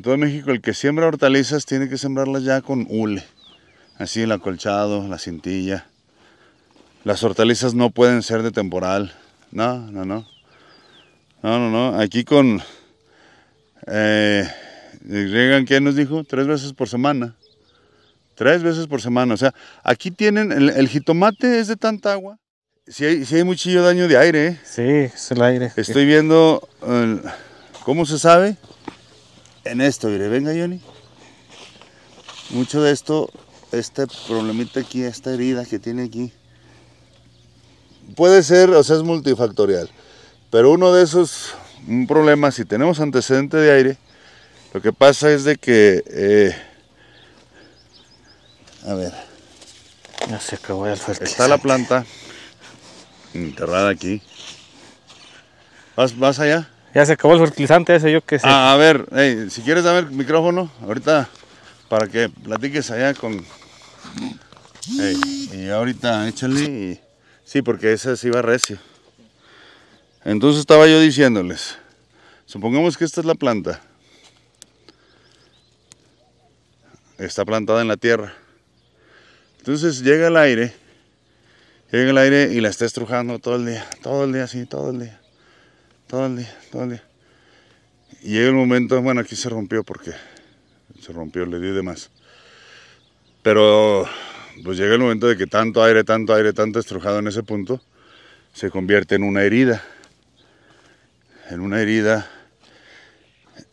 En todo México, el que siembra hortalizas tiene que sembrarlas ya con hule. Así el acolchado, la cintilla. Las hortalizas no pueden ser de temporal. No, no, no. No, no, no. Aquí con... Eh, ¿qué nos dijo? Tres veces por semana. Tres veces por semana. O sea, aquí tienen... El, jitomate es de tanta agua. Si hay, si hay muchillo daño de aire. ¿eh? Sí, es el aire. Estoy viendo... Eh, ¿Cómo se sabe? en esto, mire, venga Johnny. Mucho de esto, este problemita aquí, esta herida que tiene aquí, puede ser, o sea, es multifactorial. Pero uno de esos un problema si tenemos antecedente de aire, lo que pasa es de que... Eh, a ver. Ya se acabó el Está la planta enterrada aquí. ¿Vas, vas allá? Ya se acabó el fertilizante ese, yo qué sé. Ah, a ver, si quieres saber micrófono ahorita para que platiques allá con... y ahorita échale y... Sí, porque ese sí va recio. Entonces estaba yo diciéndoles, supongamos que esta es la planta. Está plantada en la tierra. Entonces llega el aire, llega el aire y la está estrujando todo el día, todo el día sí, todo el día todo el día, todo el día. Y llega el momento, bueno, aquí se rompió porque se rompió, le di de más. Pero pues llega el momento de que tanto aire, tanto aire, tanto estrujado en ese punto, se convierte en una herida. En una herida,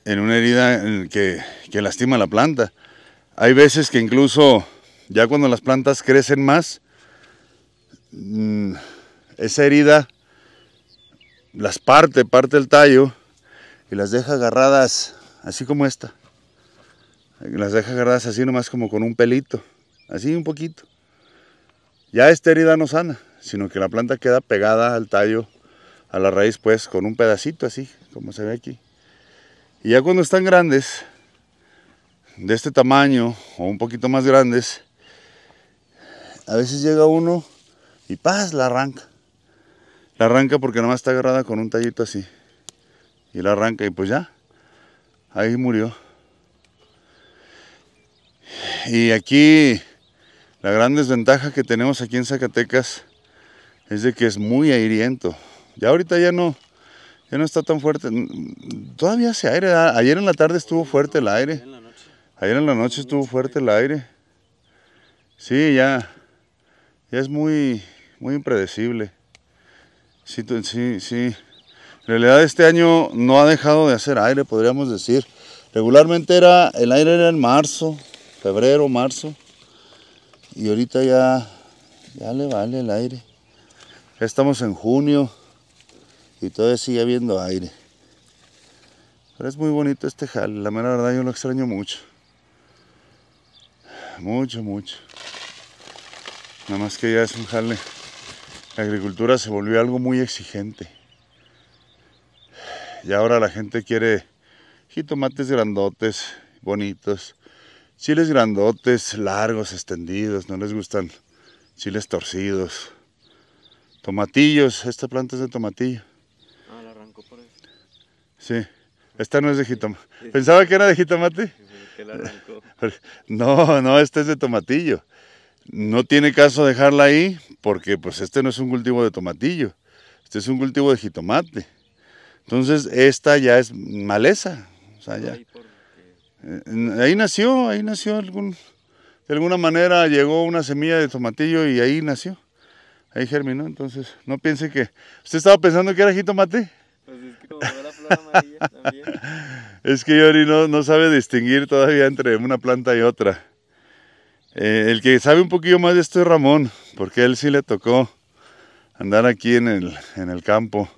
en una herida que, que lastima la planta. Hay veces que incluso ya cuando las plantas crecen más, mm, esa herida las parte, parte el tallo y las deja agarradas así como esta. Las deja agarradas así nomás como con un pelito, así un poquito. Ya esta herida no sana, sino que la planta queda pegada al tallo, a la raíz pues con un pedacito así, como se ve aquí. Y ya cuando están grandes, de este tamaño o un poquito más grandes, a veces llega uno y paz, la arranca. La arranca porque más está agarrada con un tallito así. Y la arranca y pues ya. Ahí murió. Y aquí la gran desventaja que tenemos aquí en Zacatecas es de que es muy airiento. Ya ahorita ya no, ya no está tan fuerte. Todavía hace aire. Ah, ayer en la tarde estuvo fuerte el aire. Ayer en la noche estuvo fuerte el aire. Sí, ya, ya es muy, muy impredecible. Sí, sí, sí. En realidad este año no ha dejado de hacer aire, podríamos decir. Regularmente era, el aire era en marzo, febrero, marzo. Y ahorita ya, ya le vale el aire. Ya estamos en junio y todavía sigue habiendo aire. Pero es muy bonito este jale, la mera verdad yo lo extraño mucho. Mucho, mucho. Nada más que ya es un jale la agricultura se volvió algo muy exigente. Y ahora la gente quiere jitomates grandotes, bonitos, chiles grandotes, largos, extendidos, no les gustan chiles torcidos, tomatillos, esta planta es de tomatillo. Ah, la arrancó por eso. Sí, esta no es de jitomate. ¿Pensaba que era de jitomate? No, no, esta es de tomatillo. No tiene caso dejarla ahí porque pues este no es un cultivo de tomatillo, este es un cultivo de jitomate. Entonces esta ya es maleza. Eh, ahí nació, ahí nació de alguna manera llegó una semilla de tomatillo y ahí nació. Ahí germinó, entonces no piense que... ¿Usted estaba pensando que era jitomate? Pues es que como amarilla también. es que no sabe distinguir todavía entre una planta y otra. Eh, el que sabe un poquillo más de esto es Ramón, porque él sí le tocó andar aquí en el, campo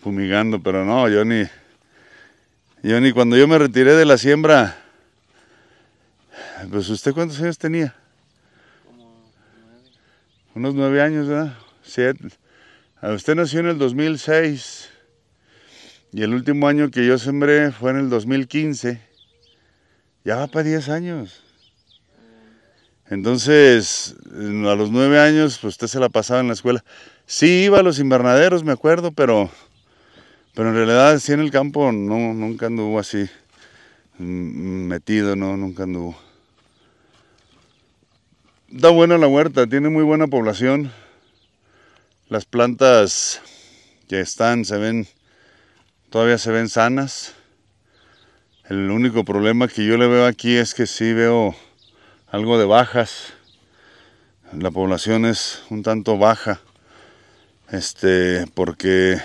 fumigando, pero no, yo ni, yo ni cuando yo me retiré de la siembra, pues usted cuántos años tenía? Como Unos nueve años, ¿verdad? Ah, usted nació en el 2006 y el último año que yo sembré fue en el 2015. Ya va para diez años. Entonces, eh, a los nueve años, pues usted se la pasaba en la escuela. Sí iba a los invernaderos, me acuerdo, pero, pero en realidad sí en el campo no, nunca anduvo así mm, metido, no, nunca anduvo. Da buena la huerta, tiene muy buena población. Las plantas que están se ven, todavía se ven sanas. El único problema que yo le veo aquí es que sí veo algo de bajas. La población es un tanto baja. Este, porque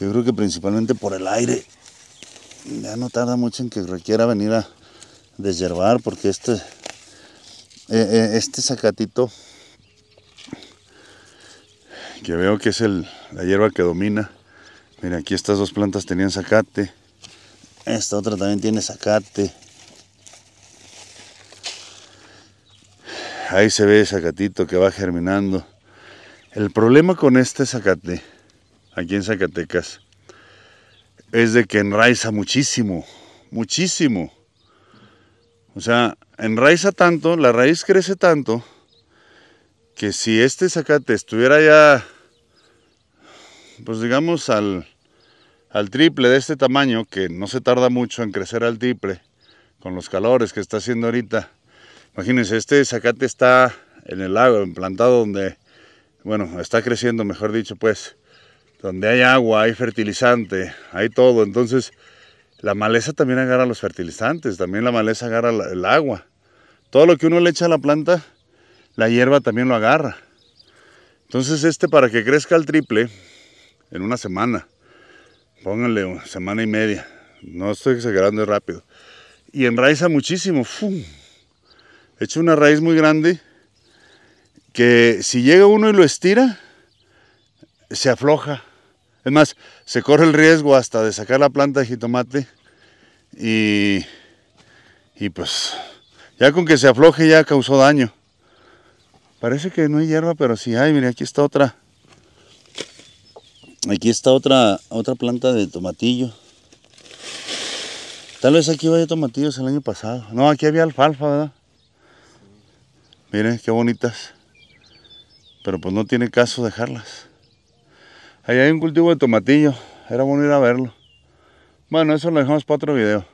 yo creo que principalmente por el aire. Ya no tarda mucho en que requiera venir a desherbar porque este, eh, eh, este zacatito que veo que es el, la hierba que domina. Mira, aquí estas dos plantas tenían zacate. Esta otra también tiene zacate. ahí se ve el zacatito que va germinando. El problema con este zacate, aquí en Zacatecas, es de que enraiza muchísimo, muchísimo. O sea, enraiza tanto, la raíz crece tanto, que si este zacate estuviera ya, pues digamos al, al triple de este tamaño, que no se tarda mucho en crecer al triple, con los calores que está haciendo ahorita, Imagínense, este zacate está en el lago, plantado donde, bueno, está creciendo, mejor dicho, pues, donde hay agua, hay fertilizante, hay todo. Entonces, la maleza también agarra los fertilizantes, también la maleza agarra el agua. Todo lo que uno le echa a la planta, la hierba también lo agarra. Entonces, este para que crezca al triple, en una semana, pónganle una semana y media, no estoy exagerando, es rápido. Y enraiza muchísimo, ¡fum! hecho una raíz muy grande que si llega uno y lo estira, se afloja. Es más, se corre el riesgo hasta de sacar la planta de jitomate y, y pues ya con que se afloje ya causó daño. Parece que no hay hierba, pero sí hay. Mire, aquí está otra. Aquí está otra, otra planta de tomatillo. Tal vez aquí vaya tomatillos el año pasado. No, aquí había alfalfa, ¿verdad? Miren qué bonitas. Pero pues no tiene caso dejarlas. Allá hay un cultivo de tomatillo. Era bueno ir a verlo. Bueno, eso lo dejamos para otro video.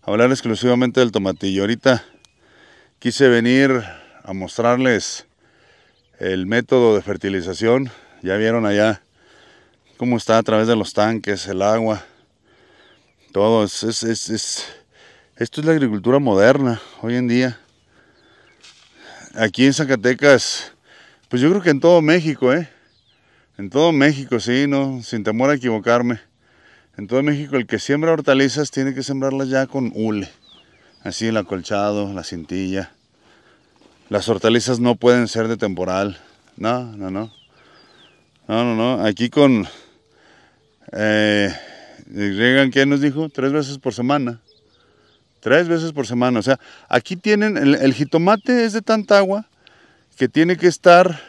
Hablar exclusivamente del tomatillo. Ahorita quise venir a mostrarles el método de fertilización. Ya vieron allá cómo está a través de los tanques, el agua. Todo. Es, es, es, esto es la agricultura moderna hoy en día aquí en Zacatecas, pues yo creo que en todo México, ¿eh? En todo México, sí, no, sin temor a equivocarme. En todo México el que siembra hortalizas tiene que sembrarlas ya con hule. Así el acolchado, la cintilla. Las hortalizas no pueden ser de temporal. No, no, no. No, no, no. Aquí con... Eh, que ¿qué nos dijo? Tres veces por semana tres veces por semana. O sea, aquí tienen, el, jitomate es de tanta agua que tiene que estar,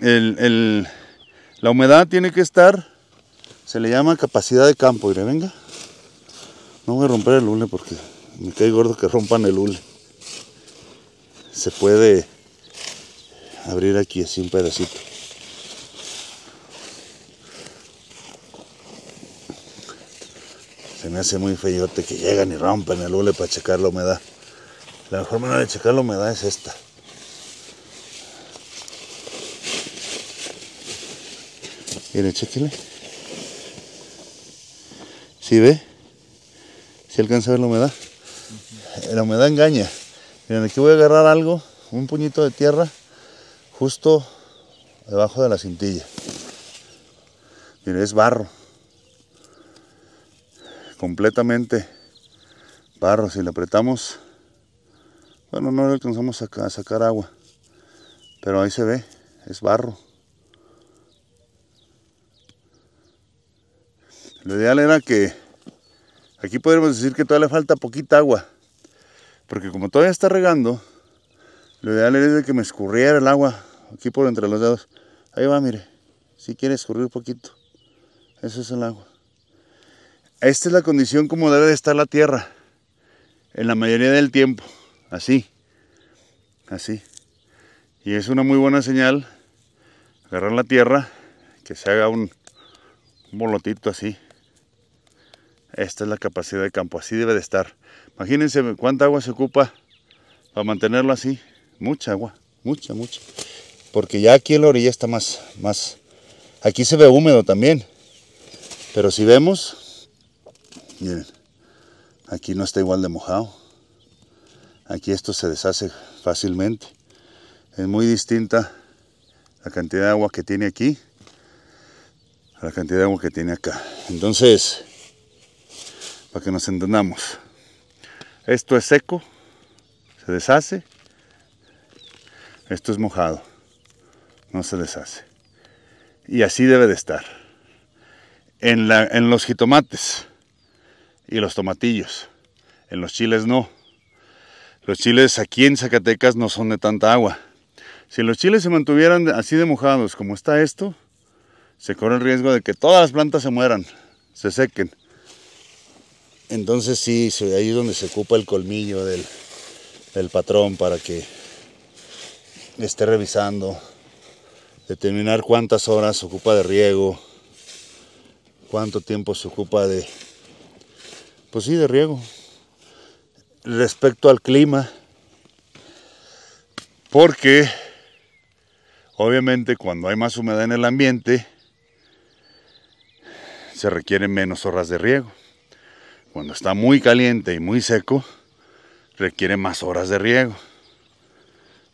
la humedad tiene que estar, se le llama capacidad de campo. Mire, venga, no voy a romper el hule porque me cae gordo que rompan el hule. Se puede abrir aquí así un pedacito. Se me hace muy feyote que llegan y rompen el hule para checar la humedad. La mejor manera de checar la humedad es esta. Miren, chequenle. ¿Sí ve? ¿Si alcanza a ver la humedad? La humedad engaña. Miren, aquí voy a agarrar algo, un puñito de tierra, justo debajo de la cintilla. Miren, es barro completamente barro. Si le apretamos, bueno, no le alcanzamos a sacar agua, pero ahí se ve, es barro. Lo ideal era que aquí podríamos decir que todavía le falta poquita agua, porque como todavía está regando, lo ideal era que me escurriera el agua aquí por entre los dedos. Ahí va, mire, si quiere escurrir poquito, eso es el agua. Esta es la condición como debe de estar la tierra. En la mayoría del tiempo. Así. Así. Y es una muy buena señal agarrar la tierra, que se haga un, un bolotito así. Esta es la capacidad de campo, así debe de estar. Imagínense cuánta agua se ocupa para mantenerlo así. Mucha agua, mucha, mucha. Porque ya aquí en la orilla está más, más... Aquí se ve húmedo también. Pero si vemos, Miren, aquí no está igual de mojado. Aquí esto se deshace fácilmente. Es muy distinta la cantidad de agua que tiene aquí a la cantidad de agua que tiene acá. Entonces, para que nos entendamos, esto es seco, se deshace. Esto es mojado, no se deshace. Y así debe de estar. En, en los jitomates y los tomatillos. En los chiles no. Los chiles aquí en Zacatecas no son de tanta agua. Si los chiles se mantuvieran así de mojados como está esto, se corre el riesgo de que todas las plantas se mueran, se sequen. Entonces sí, ahí es donde se ocupa el colmillo del, patrón para que esté revisando, determinar cuántas horas ocupa de riego, cuánto tiempo se ocupa de, pues sí, de riego. Respecto al clima, porque obviamente cuando hay más humedad en el ambiente, se requieren menos horas de riego. Cuando está muy caliente y muy seco, requiere más horas de riego.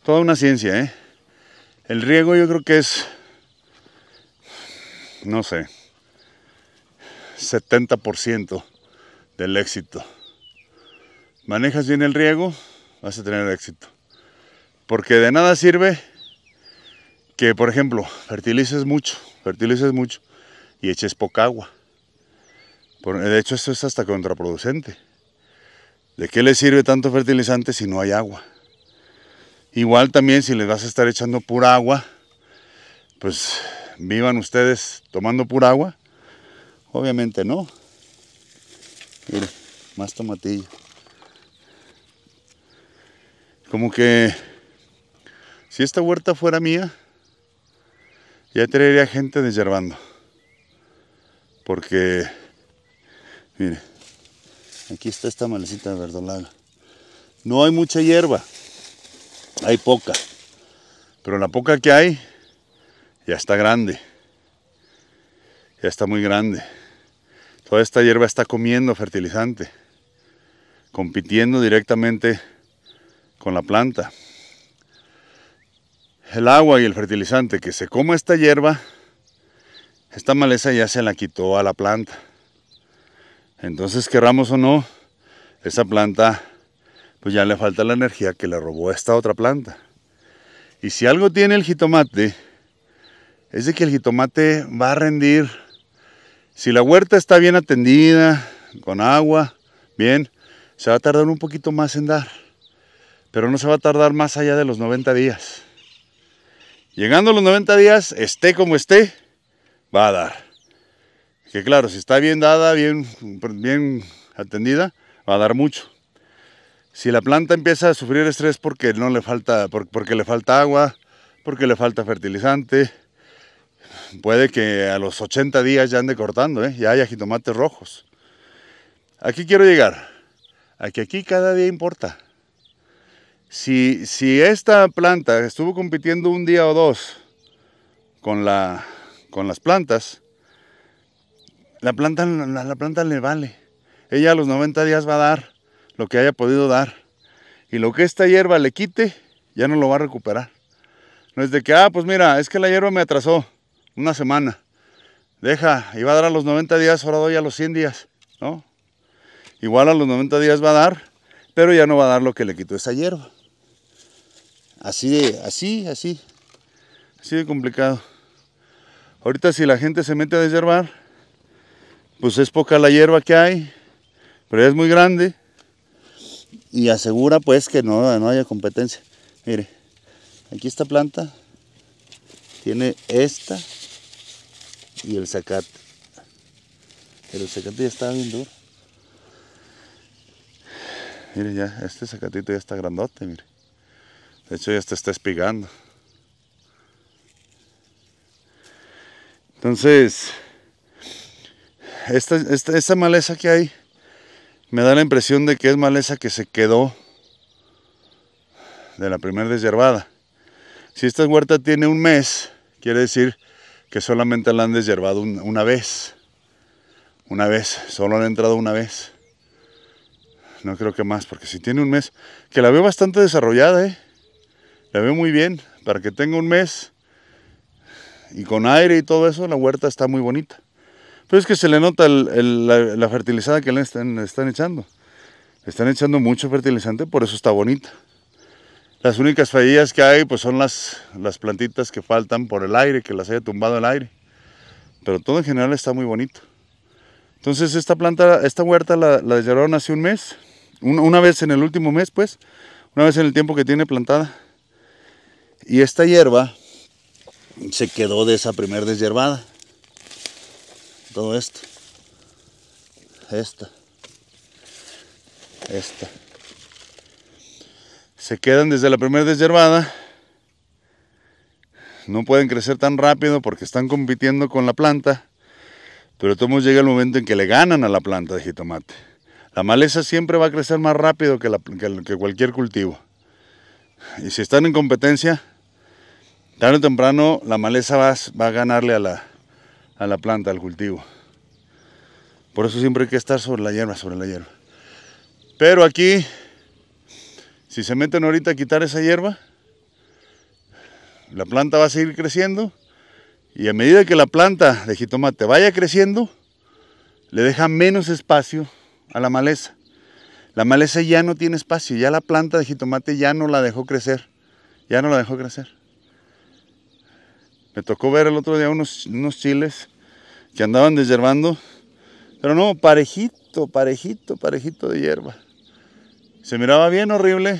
Toda una ciencia, ¿eh? El riego yo creo que es, no sé, 70% del éxito. Manejas bien el riego, vas a tener éxito. Porque de nada sirve que, por ejemplo, fertilices mucho, fertilices mucho y eches poca agua. De hecho, esto es hasta contraproducente. ¿De qué le sirve tanto fertilizante si no hay agua? Igual también si les vas a estar echando pura agua, pues vivan ustedes tomando pura agua. Obviamente no. Mira, más tomatillo. Como que si esta huerta fuera mía, ya traería gente desherbando. Porque, mire, aquí está esta malecita de verdolaga. No hay mucha hierba, hay poca. Pero la poca que hay ya está grande. Ya está muy grande. Toda esta hierba está comiendo fertilizante, compitiendo directamente con la planta. El agua y el fertilizante que se coma esta hierba, esta maleza ya se la quitó a la planta. Entonces, querramos o no, esa planta pues ya le falta la energía que le robó esta otra planta. Y si algo tiene el jitomate, es de que el jitomate va a rendir si la huerta está bien atendida, con agua, bien, se va a tardar un poquito más en dar, pero no se va a tardar más allá de los 90 días. Llegando a los 90 días, esté como esté, va a dar. Que claro, si está bien dada, bien, bien atendida, va a dar mucho. Si la planta empieza a sufrir estrés porque, no le falta, porque le falta agua, porque le falta fertilizante, Puede que a los 80 días ya ande cortando, ¿eh? ya haya jitomates rojos. Aquí quiero llegar, a que aquí cada día importa. Si, si esta planta estuvo compitiendo un día o dos con, la, con las plantas, la planta, la, la planta le vale. Ella a los 90 días va a dar lo que haya podido dar. Y lo que esta hierba le quite, ya no lo va a recuperar. No es de que, ah, pues mira, es que la hierba me atrasó una semana. Deja, y va a dar a los 90 días, ahora doy a los 100 días, ¿no? Igual a los 90 días va a dar, pero ya no va a dar lo que le quitó esa hierba. Así de, así, así. Así de complicado. Ahorita si la gente se mete a desherbar, pues es poca la hierba que hay, pero es muy grande y asegura pues que no, no haya competencia. Mire, aquí esta planta tiene esta y el zacate. el zacate ya está bien duro. Mire ya, este zacatito ya está grandote, mire. De hecho ya está espigando. Entonces, esta, esta, esta maleza que hay, me da la impresión de que es maleza que se quedó de la primera desherbada. Si esta huerta tiene un mes, quiere decir que solamente la han deshiervado una vez. Una vez, solo han entrado una vez. No creo que más, porque si tiene un mes, que la veo bastante desarrollada, ¿eh? La veo muy bien, para que tenga un mes y con aire y todo eso, la huerta está muy bonita. Pero es que se le nota la, fertilizada que le están, echando. están echando mucho fertilizante, por eso está bonita. Las únicas fallillas que hay pues son las, las plantitas que faltan por el aire, que las haya tumbado el aire. Pero todo en general está muy bonito. Entonces esta planta, esta huerta la, la hace un mes, una, vez en el último mes pues, una vez en el tiempo que tiene plantada. Y esta hierba se quedó de esa primer deshierbada. Todo esto. Esta. Esta se quedan desde la primera desherbada. No pueden crecer tan rápido porque están compitiendo con la planta. Pero todos llega el momento en que le ganan a la planta de jitomate. La maleza siempre va a crecer más rápido que, cualquier cultivo. Y si están en competencia, tarde o temprano la maleza va, a ganarle a la, a la planta, al cultivo. Por eso siempre hay que estar sobre la hierba, sobre la hierba. Pero aquí si se meten ahorita a quitar esa hierba, la planta va a seguir creciendo y a medida que la planta de jitomate vaya creciendo, le deja menos espacio a la maleza. La maleza ya no tiene espacio, ya la planta de jitomate ya no la dejó crecer, ya no la dejó crecer. Me tocó ver el otro día unos, chiles que andaban desherbando, pero no, parejito, parejito, parejito de hierba se miraba bien horrible,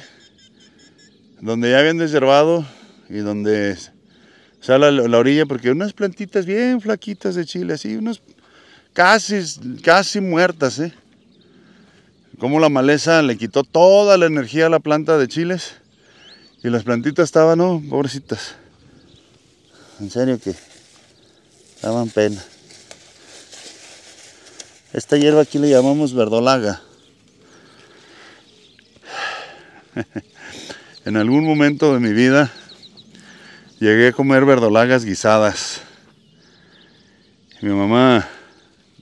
donde ya habían desherbado y donde sale la, orilla, porque unas plantitas bien flaquitas de chile, así, unas casi, casi muertas, ¿eh? Como la maleza le quitó toda la energía a la planta de chiles y las plantitas estaban, no, pobrecitas. En serio que daban pena. Esta hierba aquí le llamamos verdolaga. en algún momento de mi vida llegué a comer verdolagas guisadas. Mi mamá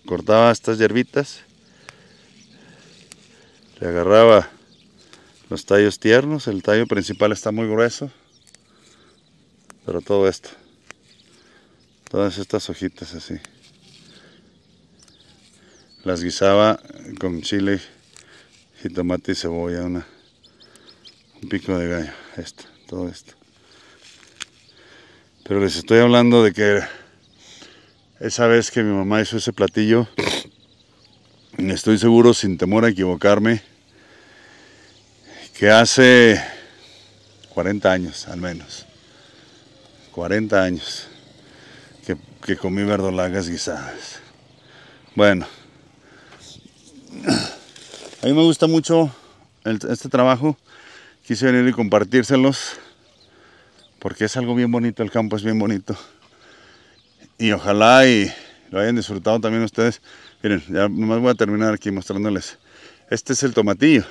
cortaba estas hierbitas, le agarraba los tallos tiernos, el tallo principal está muy grueso, pero todo esto, todas estas hojitas así, las guisaba con chile, jitomate y cebolla, una pico de gallo, esto, todo esto. Pero les estoy hablando de que esa vez que mi mamá hizo ese platillo, estoy seguro, sin temor a equivocarme, que hace 40 años al menos, 40 años, que, comí verdolagas guisadas. Bueno, a mí me gusta mucho este trabajo quise venir y compartírselos porque es algo bien bonito, el campo es bien bonito. Y ojalá y lo hayan disfrutado también ustedes. Miren, ya nomás voy a terminar aquí mostrándoles. Este es el tomatillo.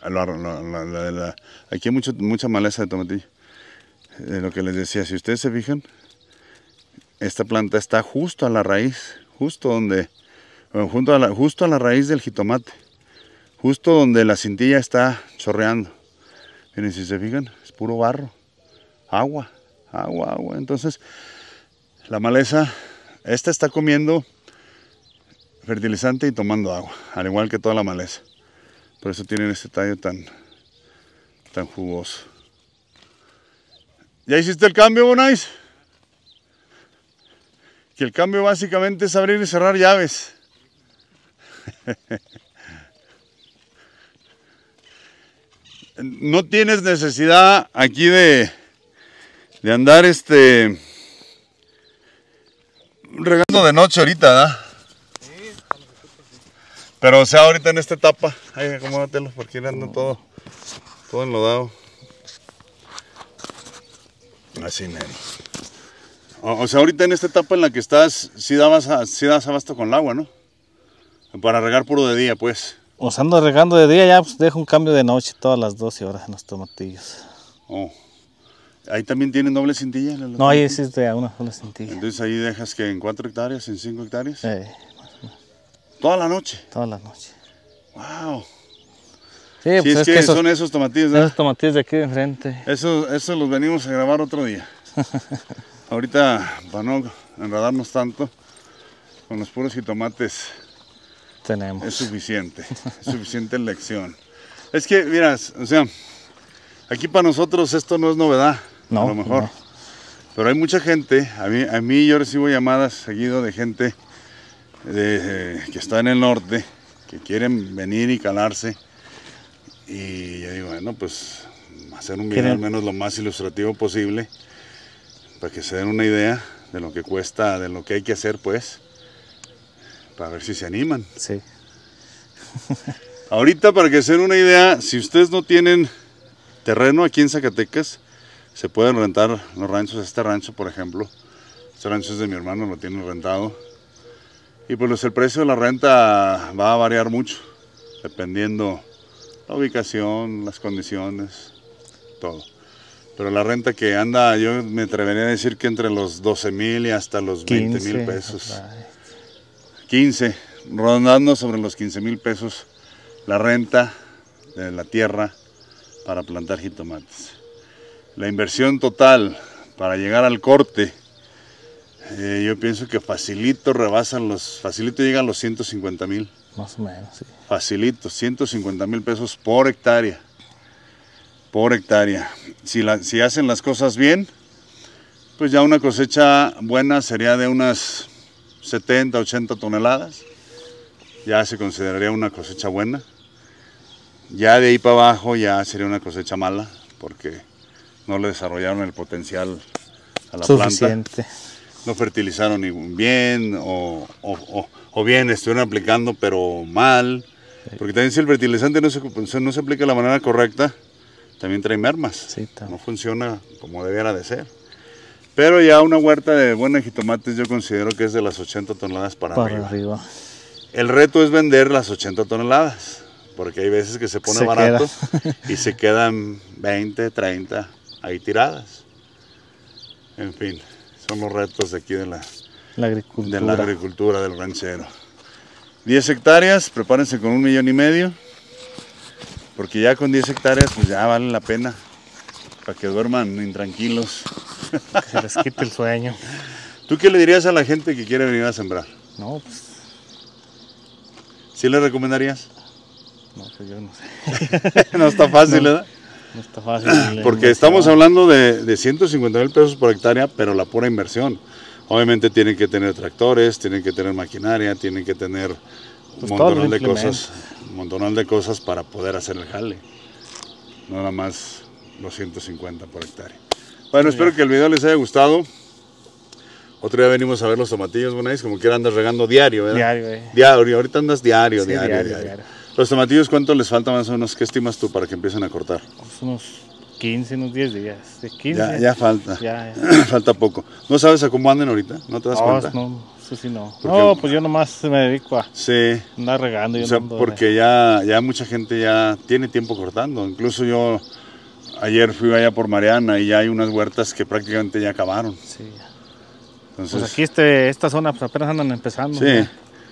Ah, aquí hay mucha maleza de tomatillo. De eh, lo que les decía, si ustedes se fijan, esta planta está justo a la raíz, justo donde, junto a justo a la raíz del jitomate, justo donde la cintilla está chorreando. Miren, si se fijan, es puro barro, agua, agua, agua. Entonces, la maleza, esta está comiendo fertilizante y tomando agua, al igual que toda la maleza. Por eso tienen este tallo tan, tan jugoso. ¿Ya hiciste el cambio, Bonais? Que el cambio básicamente es abrir y cerrar llaves. no tienes necesidad aquí de, andar este regando de noche ahorita, ¿verdad? Sí, Pero o sea, ahorita en esta etapa, ay, acomódatelo porque le ando todo, todo enlodado. Así, nene. O, sea, ahorita en esta etapa en la que estás, si dabas a, sí das abasto con el agua, ¿no? Para regar puro de día, pues usando ando regando de día, ya pues dejo un cambio de noche todas las 12 horas en los tomatillos. Oh. ¿Ahí también tienen doble cintilla? No, ahí es una sola cintilla. Entonces ahí dejas que en 4 hectáreas, en 5 hectáreas. menos. ¿Toda la noche? Toda la noche. ¡Wow! Sí, pues es, que, son esos tomatillos. ¿no? ¿eh? Esos tomatillos de aquí de enfrente. Esos, esos los venimos a grabar otro día. Ahorita, para no enredarnos tanto, con los puros jitomates es suficiente, es suficiente lección. Es que, miras, o sea, aquí para nosotros esto no es novedad, a lo mejor. Pero hay mucha gente, a mí, a mí yo recibo llamadas seguido de gente que está en el norte, que quieren venir y calarse. Y yo digo, bueno, pues hacer un video al menos lo más ilustrativo posible, para que se den una idea de lo que cuesta, de lo que hay que hacer, pues. Para ver si se animan. Sí. Ahorita, para que se den una idea, si ustedes no tienen terreno aquí en Zacatecas, se pueden rentar los ranchos. Este rancho, por ejemplo, este rancho es de mi hermano, lo tienen rentado. Y pues el precio de la renta va a variar mucho, dependiendo la ubicación, las condiciones, todo. Pero la renta que anda, yo me atrevería a decir que entre los 12 mil y hasta los 20 mil pesos. 15, rondando sobre los 15 mil pesos la renta de la tierra para plantar jitomates. La inversión total para llegar al corte, eh, yo pienso que facilito rebasan los, facilito llegan los 150 mil. Más o menos, sí. Facilito, 150 mil pesos por hectárea. Por hectárea. Si, la, si hacen las cosas bien, pues ya una cosecha buena sería de unas 70, 80 toneladas, ya se consideraría una cosecha buena. Ya de ahí para abajo ya sería una cosecha mala porque no le desarrollaron el potencial a la planta. No fertilizaron bien o, o, bien estuvieron aplicando pero mal. Porque también si el fertilizante no se, no se aplica de la manera correcta, también trae mermas. no funciona como debiera de ser. Pero ya una huerta de buenas jitomates yo considero que es de las 80 toneladas para, arriba. El reto es vender las 80 toneladas, porque hay veces que se pone barato y se quedan 20, 30 ahí tiradas. En fin, son los retos de aquí de la, agricultura. de la agricultura del ranchero. 10 hectáreas, prepárense con un millón y medio, porque ya con 10 hectáreas pues ya vale la pena, para que duerman intranquilos se les quite el sueño. ¿Tú qué le dirías a la gente que quiere venir a sembrar? No, pues. ¿Sí le recomendarías? No, pues, yo no sé. no está fácil, ¿verdad? No está fácil. Porque estamos hablando de, de 150 mil pesos por hectárea, pero la pura inversión. Obviamente tienen que tener tractores, tienen que tener maquinaria, tienen que tener un pues, montón de cosas, un montón de cosas para poder hacer el jale. No nada más los 150 por hectárea. Bueno, espero que el video les haya gustado. Otro día venimos a ver los tomatillos, bueno, como quiera andas regando diario, ¿verdad? Diario, eh. Diario, ahorita andas diario, diario, Los tomatillos, ¿cuánto les falta más o menos? ¿Qué estimas tú para que empiecen a cortar? Pues unos 15, unos 10 días. De 15. Ya, falta. Ya, ya. falta poco. ¿No sabes a cómo andan ahorita? ¿No te das cuenta? No, pues yo nomás me dedico a sí. andar regando. o sea, porque ya, ya mucha gente ya tiene tiempo cortando. Incluso yo Ayer fui allá por Mariana y ya hay unas huertas que prácticamente ya acabaron. Sí. Entonces, pues aquí este, esta zona pues, apenas andan empezando.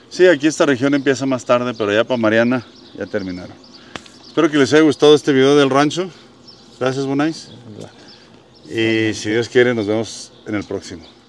Sí. aquí esta región empieza más tarde, pero ya para Mariana ya terminaron. Espero que les haya gustado este video del rancho. Gracias, Bonais. Y si Dios quiere, nos vemos en el próximo.